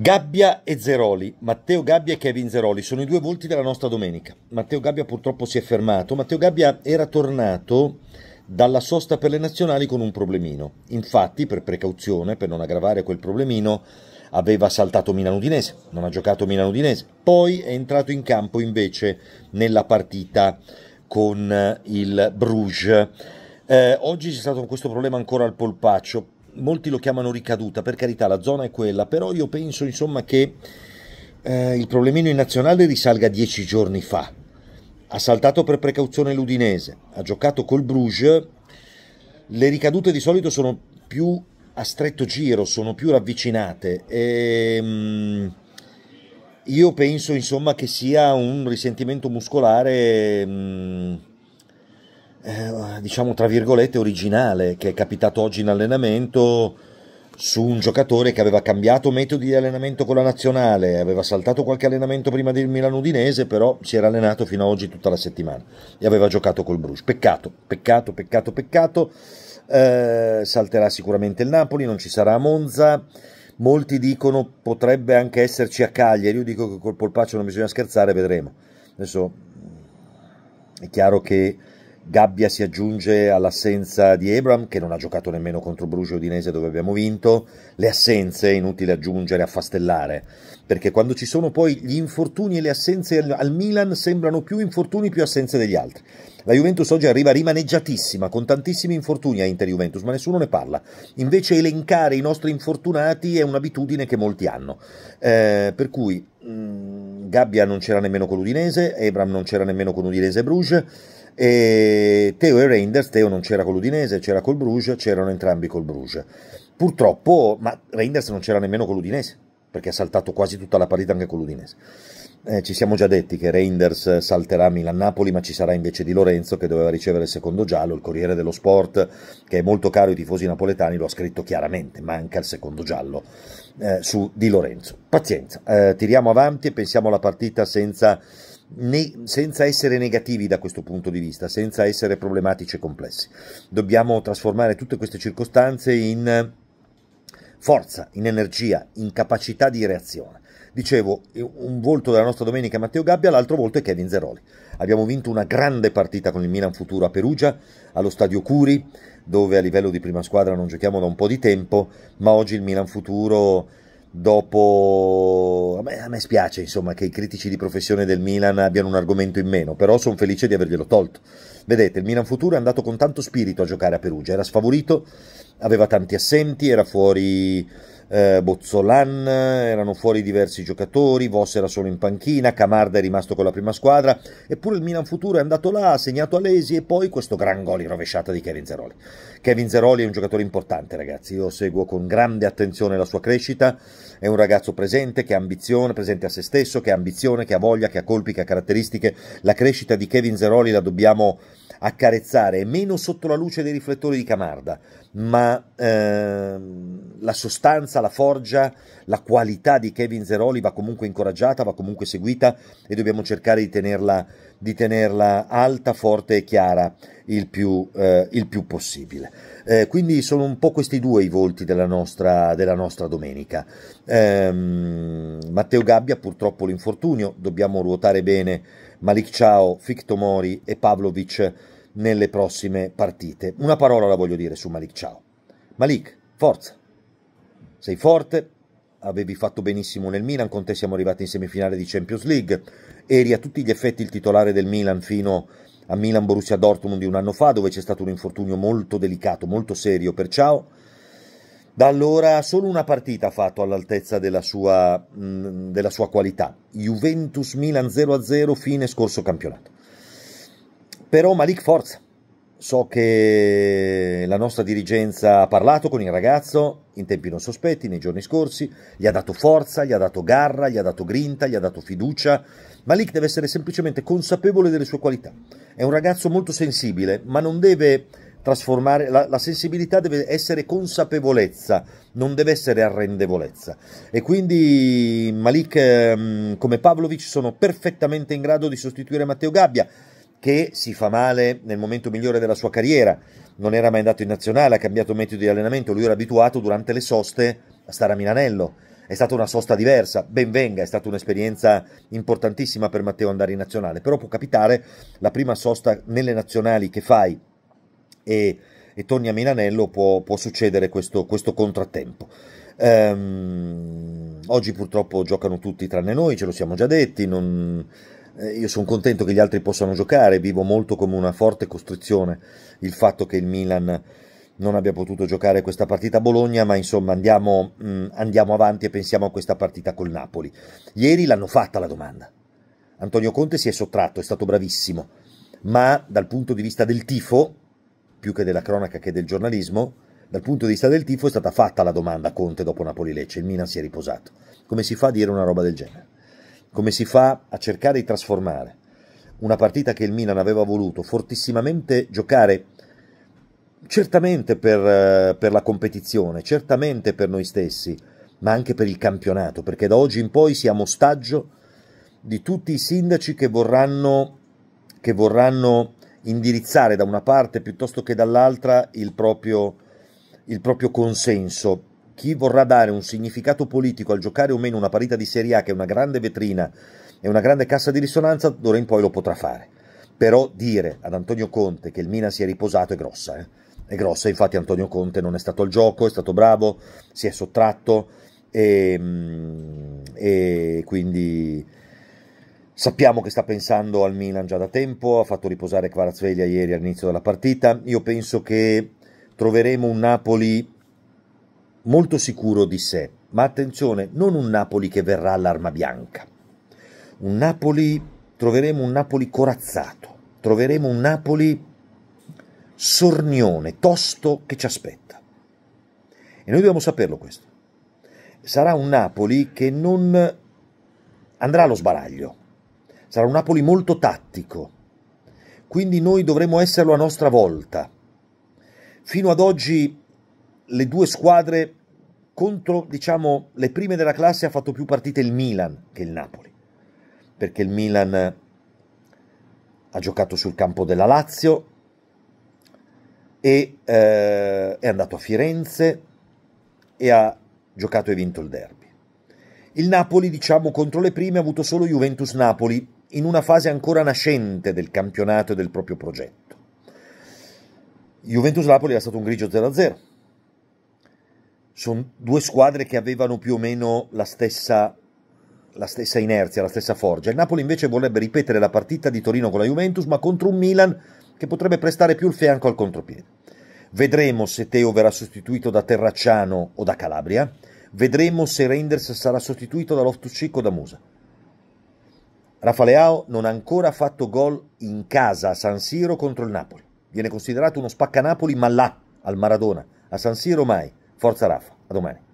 Gabbia e Zeroli, Matteo Gabbia e Kevin Zeroli sono i due volti della nostra domenica. Matteo Gabbia purtroppo si è fermato, Matteo Gabbia era tornato dalla sosta per le nazionali con un problemino. Infatti, per precauzione, per non aggravare quel problemino, aveva saltato Milan Udinese, non ha giocato Milan Udinese. Poi è entrato in campo invece nella partita con eh, il Bruges. Eh, oggi c'è stato questo problema ancora al polpaccio molti lo chiamano ricaduta, per carità la zona è quella, però io penso insomma che eh, il problemino in nazionale risalga a dieci giorni fa. Ha saltato per precauzione l'Udinese, ha giocato col Bruges, le ricadute di solito sono più a stretto giro, sono più ravvicinate. E, ehm, mh, io penso insomma che sia un risentimento muscolare... Mh, mm, eh, diciamo tra virgolette originale che è capitato oggi in allenamento su un giocatore che aveva cambiato metodi di allenamento con la nazionale, aveva saltato qualche allenamento prima del Milan Udinese, però si era allenato fino ad oggi tutta la settimana e aveva giocato col Bruce. Peccato, peccato, peccato, peccato. Eh, salterà sicuramente il Napoli, non ci sarà a Monza. Molti dicono potrebbe anche esserci a Cagliari, io dico che col polpaccio non bisogna scherzare, vedremo. Adesso è chiaro che Gabbia si aggiunge all'assenza di Abram, che non ha giocato nemmeno contro Bruce Udinese dove abbiamo vinto. Le assenze, inutile aggiungere, affastellare, perché quando ci sono poi gli infortuni e le assenze al Milan sembrano più infortuni più assenze degli altri. La Juventus oggi arriva rimaneggiatissima, con tantissimi infortuni a Inter-Juventus, ma nessuno ne parla. Invece elencare i nostri infortunati è un'abitudine che molti hanno. Eh, per cui mh, mm, Gabbia non c'era nemmeno con l'Udinese, Abram non c'era nemmeno con Udinese e Bruges e Teo e Reinders, Teo non c'era con l'Udinese, c'era col Bruges, c'erano entrambi col Bruges. Purtroppo, ma Reinders non c'era nemmeno con l'Udinese, perché ha saltato quasi tutta la partita anche con l'Udinese. Eh, ci siamo già detti che Reinders salterà Milan-Napoli, ma ci sarà invece di Lorenzo che doveva ricevere il secondo giallo. Il Corriere dello Sport, che è molto caro ai tifosi napoletani, lo ha scritto chiaramente: manca il secondo giallo eh, su Di Lorenzo. Pazienza, eh, tiriamo avanti e pensiamo alla partita senza ne, senza essere negativi da questo punto di vista, senza essere problematici e complessi. Dobbiamo trasformare tutte queste circostanze in forza, in energia, in capacità di reazione. Dicevo, eh, un volto della nostra domenica è Matteo Gabbia, l'altro volto è Kevin Zeroli. Abbiamo vinto una grande partita con il Milan Futuro a Perugia, allo stadio Curi, dove a livello di prima squadra non giochiamo da un po' di tempo, ma oggi il Milan Futuro dopo a me, a me, spiace insomma che i critici di professione del Milan abbiano un argomento in meno però sono felice di averglielo tolto vedete il Milan futuro è andato con tanto spirito a giocare a Perugia era sfavorito aveva tanti assenti, era fuori eh, Bozzolan, erano fuori diversi giocatori, Voss era solo in panchina, Camarda è rimasto con la prima squadra, eppure il Milan Futuro è andato là, ha segnato Alesi e poi questo gran gol in rovesciata di Kevin Zeroli. Kevin Zeroli è un giocatore importante ragazzi, io seguo con grande attenzione la sua crescita, è un ragazzo presente, che ha ambizione, presente a se stesso, che ha ambizione, che ha voglia, che ha colpi, che ha caratteristiche, la crescita di Kevin Zeroli la dobbiamo accarezzare, meno sotto la luce dei riflettori di Camarda, ma ehm, la sostanza, la forgia, la qualità di Kevin Zeroli va comunque incoraggiata, va comunque seguita e dobbiamo cercare di tenerla, di tenerla alta, forte e chiara il più, eh, il più possibile. Eh, quindi sono un po' questi due i volti della nostra, della nostra domenica. Eh, Matteo Gabbia purtroppo l'infortunio, dobbiamo ruotare bene Malik Ciao, Ficto Mori e Pavlovic nelle prossime partite. Una parola la voglio dire su Malik Ciao. Malik, forza! Sei forte, avevi fatto benissimo nel Milan, con te siamo arrivati in semifinale di Champions League, eri a tutti gli effetti il titolare del Milan fino a Milan Borussia Dortmund di un anno fa, dove c'è stato un infortunio molto delicato, molto serio per Ciao da allora solo una partita ha fatto all'altezza della sua, mh, mm, della sua qualità, Juventus-Milan 0-0 fine scorso campionato. Però Malik forza, so che la nostra dirigenza ha parlato con il ragazzo in tempi non sospetti nei giorni scorsi, gli ha dato forza, gli ha dato garra, gli ha dato grinta, gli ha dato fiducia. Malik deve essere semplicemente consapevole delle sue qualità. È un ragazzo molto sensibile, ma non deve trasformare, la, la, sensibilità deve essere consapevolezza, non deve essere arrendevolezza. E quindi Malik ehm, come Pavlovic sono perfettamente in grado di sostituire Matteo Gabbia, che si fa male nel momento migliore della sua carriera, non era mai andato in nazionale, ha cambiato metodo di allenamento, lui era abituato durante le soste a stare a Milanello è stata una sosta diversa, ben venga, è stata un'esperienza importantissima per Matteo andare in nazionale, però può capitare la prima sosta nelle nazionali che fai e, e a Milanello può, può succedere questo, questo contrattempo. Um, oggi purtroppo giocano tutti tranne noi, ce lo siamo già detti, non, eh, io sono contento che gli altri possano giocare, vivo molto come una forte costrizione il fatto che il Milan non abbia potuto giocare questa partita a Bologna, ma insomma andiamo, mm, andiamo avanti e pensiamo a questa partita col Napoli. Ieri l'hanno fatta la domanda. Antonio Conte si è sottratto, è stato bravissimo, ma dal punto di vista del tifo più che della cronaca che del giornalismo, dal punto di vista del tifo è stata fatta la domanda a Conte dopo Napoli-Lecce, il Milan si è riposato. Come si fa a dire una roba del genere? Come si fa a cercare di trasformare una partita che il Milan aveva voluto fortissimamente giocare certamente per, eh, per, la competizione, certamente per noi stessi, ma anche per il campionato, perché da oggi in poi siamo ostaggio di tutti i sindaci che vorranno, che vorranno indirizzare da una parte piuttosto che dall'altra il proprio, il proprio consenso. Chi vorrà dare un significato politico al giocare o meno una partita di Serie A, che è una grande vetrina e una grande cassa di risonanza, d'ora in poi lo potrà fare. Però dire ad Antonio Conte che il Mina si è riposato è grossa, eh? è grossa, infatti Antonio Conte non è stato al gioco, è stato bravo, si è sottratto e, mm, e quindi Sappiamo che sta pensando al Milan già da tempo, ha fatto riposare Kvarazveglia ieri all'inizio della partita. Io penso che troveremo un Napoli molto sicuro di sé, ma attenzione, non un Napoli che verrà all'arma bianca. Un Napoli, troveremo un Napoli corazzato, troveremo un Napoli sornione, tosto che ci aspetta. E noi dobbiamo saperlo questo. Sarà un Napoli che non andrà allo sbaraglio, sarà un Napoli molto tattico, quindi noi dovremo esserlo a nostra volta. Fino ad oggi le due squadre contro diciamo, le prime della classe ha fatto più partite il Milan che il Napoli, perché il Milan ha giocato sul campo della Lazio e eh, è andato a Firenze e ha giocato e vinto il derby. Il Napoli, diciamo, contro le prime ha avuto solo Juventus-Napoli, in una fase ancora nascente del campionato e del proprio progetto. Juventus-Napoli è stato un grigio 0-0. Sono due squadre che avevano più o meno la stessa, la stessa inerzia, la stessa forza. Il Napoli invece vorrebbe ripetere la partita di Torino con la Juventus, ma contro un Milan che potrebbe prestare più il fianco al contropiede. Vedremo se Teo verrà sostituito da Terracciano o da Calabria. Vedremo se Reinders sarà sostituito da Loftus-Cheek o da Musa. Rafaleao non ha ancora fatto gol in casa a San Siro contro il Napoli. Viene considerato uno spaccanapoli ma là, al Maradona. A San Siro mai. Forza Rafa, a domani.